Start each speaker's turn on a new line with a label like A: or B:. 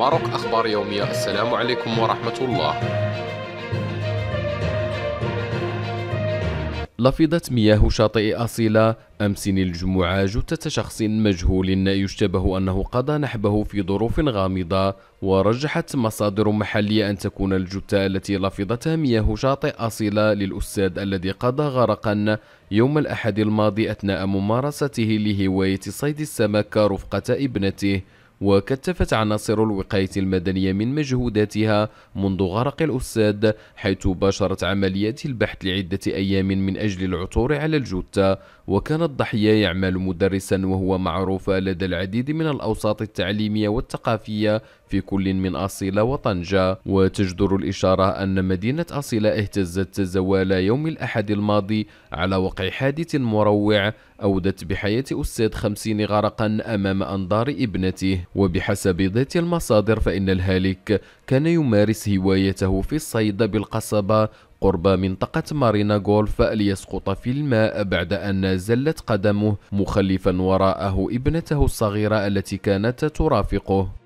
A: ماروك أخبار يومية السلام عليكم ورحمة الله لفظت مياه شاطئ أصيلة أمس الجمعة جثة شخص مجهول يشتبه أنه قضى نحبه في ظروف غامضة ورجحت مصادر محلية أن تكون الجثة التي لفظتها مياه شاطئ أصيلة للأستاذ الذي قضى غرقا يوم الأحد الماضي أثناء ممارسته لهواية صيد السمك رفقة ابنته وكتفت عناصر الوقاية المدنية من مجهوداتها منذ غرق الأساد حيث باشرت عمليات البحث لعدة أيام من أجل العثور على الجثة وكان الضحية يعمل مدرسا وهو معروف لدى العديد من الأوساط التعليمية والثقافية في كل من أصيلة وطنجة وتجدر الإشارة أن مدينة أصيلة اهتزت زوال يوم الأحد الماضي على وقع حادث مروع أودت بحياة أستاذ خمسين غرقا أمام أنظار ابنته وبحسب ذات المصادر فإن الهالك كان يمارس هوايته في الصيد بالقصبة قرب منطقة مارينا غولف ليسقط في الماء بعد أن زلت قدمه مخلفا وراءه ابنته الصغيرة التي كانت ترافقه